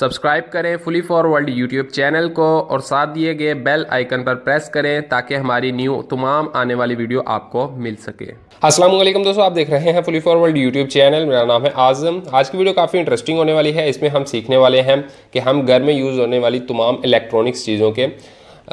subscribe करें fully फॉरवर्ल्ड YouTube channel को और साथ दिए गए बेल आइकन पर प्रेस करें ताकि हमारी न्यू तमाम आने वाली वीडियो आपको मिल सके अस्सलाम वालेकुम दोस्तों आप देख रहे हैं फुली फॉरवर्ल्ड यूट्यूब चैनल मेरा नाम है आजम आज की वीडियो काफ़ी इंटरेस्टिंग होने वाली है इसमें हम सीखने वाले हैं कि हम घर में यूज़ होने वाली तमाम इलेक्ट्रॉनिक्स चीज़ों के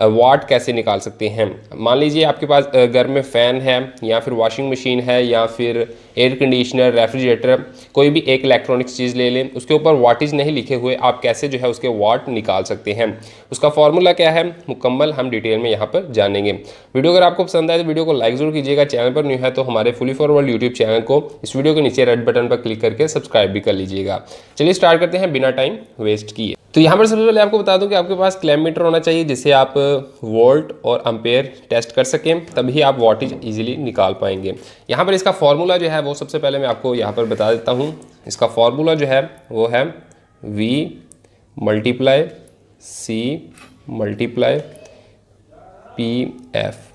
वाट कैसे निकाल सकते हैं मान लीजिए आपके पास घर में फ़ैन है या फिर वॉशिंग मशीन है या फिर एयर कंडीशनर रेफ्रिजरेटर कोई भी एक इलेक्ट्रॉनिक्स चीज़ ले लें उसके ऊपर वाटेज नहीं लिखे हुए आप कैसे जो है उसके वाट निकाल सकते हैं उसका फॉर्मूला क्या है मुकम्मल हम डिटेल में यहाँ पर जानेंगे वीडियो अगर आपको पसंद आए तो वीडियो को लाइक ज़रूर कीजिएगा चैनल पर न्यू है तो हमारे fully for world YouTube channel को इस वीडियो के नीचे रेड बटन पर क्लिक करके सब्सक्राइब भी कर लीजिएगा चलिए स्टार्ट करते हैं बिना टाइम वेस्ट किए तो यहाँ पर सबसे पहले आपको बता दूं कि आपके पास क्लैमीटर होना चाहिए जिसे आप वोल्ट uh, और अम्पेयर टेस्ट कर सकें तभी आप वाटेज इजीली निकाल पाएंगे यहाँ पर इसका फार्मूला जो है वो सबसे पहले मैं आपको यहाँ पर बता देता हूँ इसका फार्मूला जो है वो है V multiply C multiply P F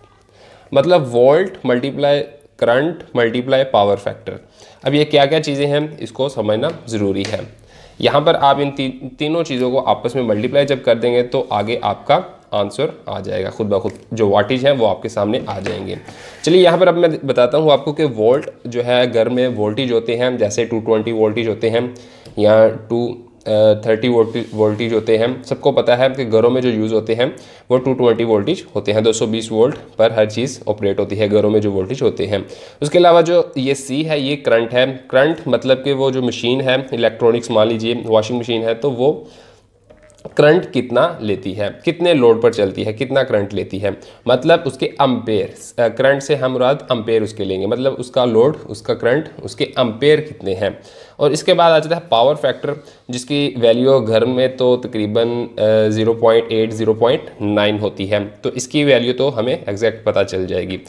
मतलब volt multiply current multiply power factor अब ये क्या क्या चीज़ें हैं इसको समझना ज़रूरी है यहाँ पर आप इन ती, तीनों चीज़ों को आपस में मल्टीप्लाई जब कर देंगे तो आगे आपका आंसर आ जाएगा खुद ब खुद जो वाटिज हैं वो आपके सामने आ जाएंगे चलिए यहाँ पर अब मैं बताता हूँ आपको कि वोल्ट जो है घर में वोल्टेज होते हैं जैसे 220 वोल्टेज होते हैं या टू थर्टी वोल्टेज होते हैं सबको पता है कि घरों में जो यूज़ होते हैं वो टू ट्वेंटी वोल्टेज होते हैं दो सौ बीस वोल्ट पर हर चीज़ ऑपरेट होती है घरों में जो वोल्टेज होते हैं उसके अलावा जो ये सी है ये करंट है करंट मतलब कि वो जो मशीन है इलेक्ट्रॉनिक्स मान लीजिए वॉशिंग मशीन है तो वो करंट कितना लेती है कितने लोड पर चलती है कितना करंट लेती है मतलब उसके अम्पेयर करंट से हम रात अम्पेयर उसके लेंगे मतलब उसका लोड उसका करंट उसके अम्पेयर कितने हैं और इसके बाद आ जाता है पावर फैक्टर जिसकी वैल्यू घर में तो तकरीबन 0.8 0.9 होती है तो इसकी वैल्यू तो हमें एग्जैक्ट पता चल जाएगी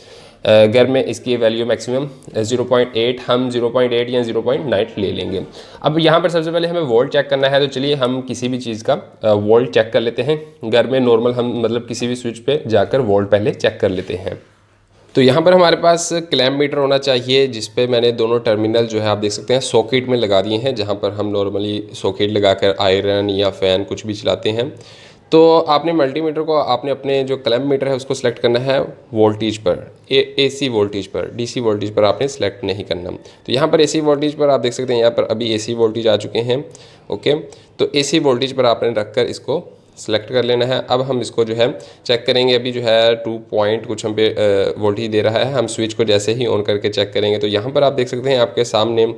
अगर मैं इसकी वैल्यू मैक्सिमम 0.8 हम 0.8 या 0.9 ले लेंगे अब यहाँ पर सबसे पहले हमें वोल्ट चेक करना है तो चलिए हम किसी भी चीज़ का वोल्ट चेक कर लेते हैं घर में नॉर्मल हम मतलब किसी भी स्विच पे जाकर वोल्ट पहले चेक कर लेते हैं तो यहाँ पर हमारे पास क्लैम मीटर होना चाहिए जिस पे मैंने दोनों टर्मिनल जो है आप देख सकते हैं सॉकेट में लगा दिए हैं जहाँ पर हम नॉर्मली सॉकेट लगाकर आयरन या फ़ैन कुछ भी चलाते हैं तो आपने मल्टीमीटर को आपने अपने जो क्लैम मीटर है उसको सेलेक्ट करना है वोल्टेज पर ए सी वोल्टेज पर डीसी वोल्टेज पर आपने सेलेक्ट नहीं करना तो यहाँ पर एसी वोल्टेज पर आप देख सकते हैं यहाँ पर अभी एसी वोल्टेज आ चुके हैं ओके तो एसी वोल्टेज पर आपने रख कर इसको सेलेक्ट कर लेना है अब हम इसको जो है चेक करेंगे अभी जो है टू पॉइंट कुछ हम पे वोल्टेज दे रहा है हम स्विच को जैसे ही ऑन करके चेक करेंगे तो यहाँ पर आप देख सकते हैं आपके सामने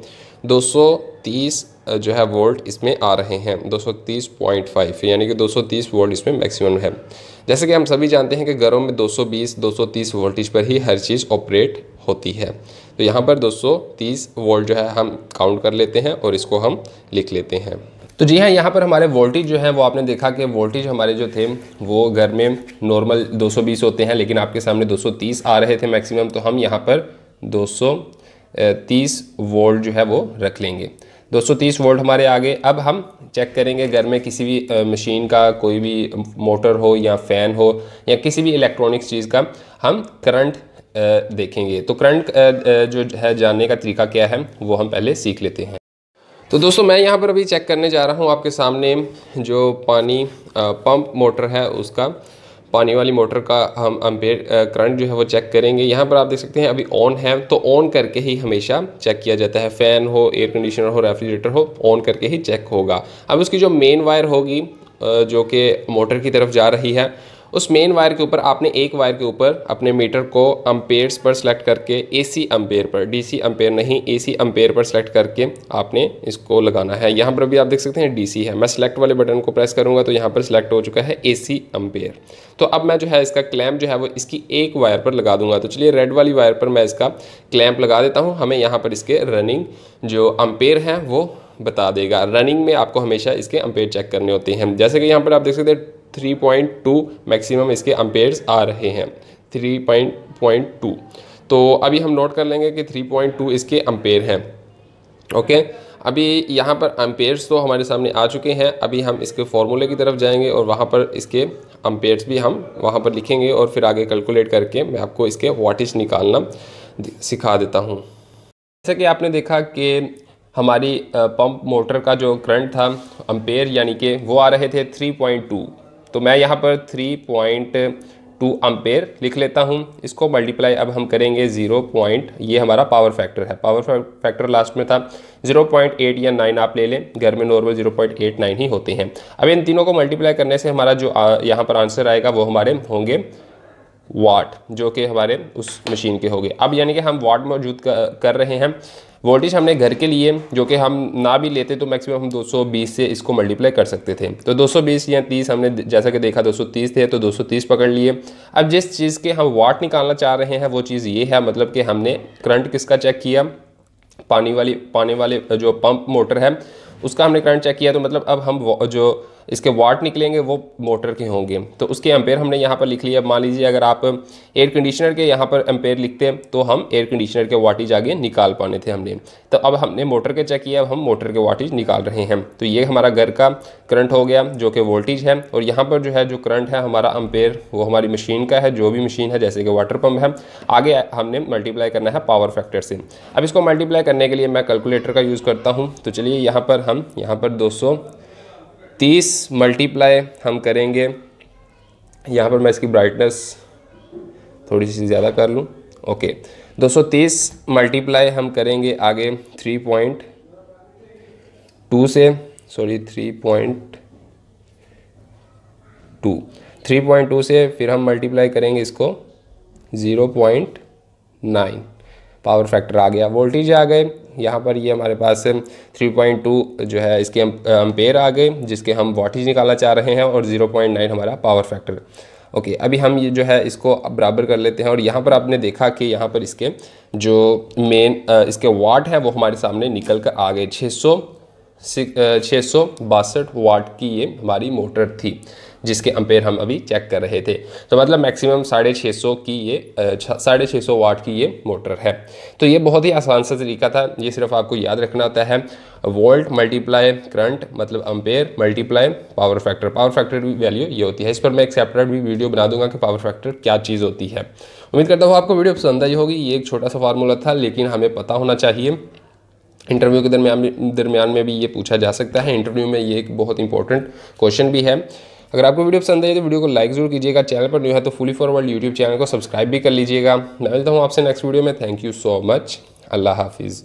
सौ तीस जो है वोल्ट इसमें आ रहे हैं 230.5 यानी कि 230 वोल्ट इसमें मैक्सिमम है जैसे कि हम सभी जानते हैं कि घरों में 220 230 वोल्टेज पर ही हर चीज़ ऑपरेट होती है तो यहाँ पर 230 वोल्ट जो है हम काउंट कर लेते हैं और इसको हम लिख लेते हैं तो जी हाँ यहाँ पर हमारे वोल्टेज जो है वो आपने देखा कि वोल्टेज हमारे जो थे वो घर में नॉर्मल 220 होते हैं लेकिन आपके सामने 230 आ रहे थे मैक्सिमम तो हम यहाँ पर 230 वोल्ट जो है वो रख लेंगे 230 वोल्ट हमारे आगे अब हम चेक करेंगे घर में किसी भी मशीन का कोई भी मोटर हो या फ़ैन हो या किसी भी इलेक्ट्रॉनिक्स चीज़ का हम करंट देखेंगे तो करंट जो है जानने का तरीका क्या है वो हम पहले सीख लेते हैं तो दोस्तों मैं यहाँ पर अभी चेक करने जा रहा हूँ आपके सामने जो पानी पंप मोटर है उसका पानी वाली मोटर का हम अम्पेयर करंट जो है वो चेक करेंगे यहाँ पर आप देख सकते हैं अभी ऑन है तो ऑन करके ही हमेशा चेक किया जाता है फ़ैन हो एयर कंडीशनर हो रेफ्रिजरेटर हो ऑन करके ही चेक होगा अब उसकी जो मेन वायर होगी जो कि मोटर की तरफ जा रही है उस मेन वायर के ऊपर आपने एक वायर के ऊपर अपने मीटर को अम्पेयर्स पर सेलेक्ट करके ए सी अम्पेयर पर डी सी अम्पेयर नहीं ए सी अम्पेयर पर सेलेक्ट करके आपने इसको लगाना है यहाँ पर भी आप देख सकते हैं डी सी है मैं सेलेक्ट वाले बटन को प्रेस करूँगा तो यहाँ पर सिलेक्ट हो चुका है ए सी अम्पेयर तो अब मैं जो है इसका क्लैम्प जो है वो इसकी एक वायर पर लगा दूंगा तो चलिए रेड वाली वायर पर मैं इसका क्लैम्प लगा देता हूँ हमें यहाँ पर इसके रनिंग जो अम्पेयर हैं वो बता देगा रनिंग में आपको हमेशा इसके अम्पेयर चेक करने होते हैं जैसे कि यहाँ पर आप देख सकते हैं 3.2 मैक्सिमम इसके अम्पेयर्स आ रहे हैं 3.2 तो अभी हम नोट कर लेंगे कि 3.2 इसके अम्पेयर हैं ओके अभी यहाँ पर अम्पेयर्स तो हमारे सामने आ चुके हैं अभी हम इसके फॉर्मूले की तरफ जाएंगे और वहाँ पर इसके अम्पेयर्स भी हम वहाँ पर लिखेंगे और फिर आगे कैलकुलेट करके मैं आपको इसके वाटिज निकालना सिखा देता हूँ जैसा कि आपने देखा कि हमारी पंप मोटर का जो करंट था अम्पेयर यानी कि वो आ रहे थे 3.2 तो मैं यहाँ पर थ्री पॉइंट टू अम्पेयर लिख लेता हूँ इसको मल्टीप्लाई अब हम करेंगे ज़ीरो पॉइंट ये हमारा पावर फैक्टर है पावर फैक्टर लास्ट में था ज़ीरो पॉइंट एट या नाइन आप ले लें घर में normal zero point eight nine ही होते हैं अब इन तीनों को मल्टीप्लाई करने से हमारा जो यहाँ पर आंसर आएगा वो हमारे होंगे वाट जो कि हमारे उस मशीन के होंगे अब यानी कि हम वाट मौजूद कर रहे हैं वोल्टेज हमने घर के लिए जो कि हम ना भी लेते तो मैक्सिमम हम 220 से इसको मल्टीप्लाई कर सकते थे तो 220 या 30 हमने जैसा कि देखा 230 थे तो 230 पकड़ लिए अब जिस चीज़ के हम वाट निकालना चाह रहे हैं वो चीज़ ये है मतलब कि हमने करंट किसका चेक किया पानी वाली पानी वाले जो पंप मोटर है उसका हमने करंट चेक किया तो मतलब अब हम जो इसके वाट निकलेंगे वो मोटर के होंगे तो उसके एम्पेयर हमने यहाँ पर लिख लिया मान लीजिए अगर आप एयर कंडीशनर के यहाँ पर एम्पेयर लिखते तो हम एयर कंडीशनर के वाटिज आगे निकाल पाने थे हमने तो अब हमने मोटर के चेक किया अब हम मोटर के वाटिज निकाल रहे हैं तो ये हमारा घर का करंट हो गया जो कि वोल्टेज है और यहाँ पर जो है जो करंट है हमारा एम्पेयर वो हमारी मशीन का है जो भी मशीन है जैसे कि वाटर पम्प है आगे हमने मल्टीप्लाई करना है पावर फैक्टर से अब इसको मल्टीप्लाई करने के लिए मैं कैलकुलेटर का यूज़ करता हूँ तो चलिए यहाँ पर हम यहाँ पर दो तीस मल्टीप्लाई हम करेंगे यहाँ पर मैं इसकी ब्राइटनेस थोड़ी सी ज़्यादा कर लूँ ओके 230 मल्टीप्लाई हम करेंगे आगे 3.2 से सॉरी 3.2 3.2 से फिर हम मल्टीप्लाई करेंगे इसको नाइन पावर फैक्टर आ गया वोल्टेज आ गए यहाँ पर ये हमारे पास 3.2 जो है इसके अम्पेयर आ गए जिसके हम वोल्टेज निकालना चाह रहे हैं और 0.9 हमारा पावर फैक्टर ओके अभी हम ये जो है इसको बराबर कर लेते हैं और यहाँ पर आपने देखा कि यहाँ पर इसके जो मेन इसके वाट हैं वो हमारे सामने निकल कर आ गए छः छः सौ बासठ वाट की ये हमारी मोटर थी जिसके अंपेयर हम अभी चेक कर रहे थे तो मतलब मैक्सिमम साढ़े छः सौ की ये साढ़े छः सौ वाट की ये मोटर है तो ये बहुत ही आसान सा तरीका था ये सिर्फ आपको याद रखना होता है वोल्ट मल्टीप्लाई करंट मतलब ampere multiply power factor power factor की वैल्यू ये होती है इस पर मैं एक सेपरेट भी वीडियो बना दूंगा कि पावर फैक्टर क्या चीज़ होती है उम्मीद करता हूँ आपको वीडियो पसंद आई होगी ये एक छोटा सा फार्मूला था लेकिन हमें पता होना चाहिए इंटरव्यू के दरमियान दरमियान में भी ये पूछा जा सकता है इंटरव्यू में ये एक बहुत इंपॉर्टेंट क्वेश्चन भी है अगर आपको वीडियो पसंद आई तो वीडियो को लाइक जरूर कीजिएगा चैनल पर न्यू है तो fully for world YouTube channel को सब्सक्राइब भी कर लीजिएगा मैं मिलता हूँ आपसे नेक्स्ट वीडियो में थैंक यू सो मच अल्लाह हाफिज़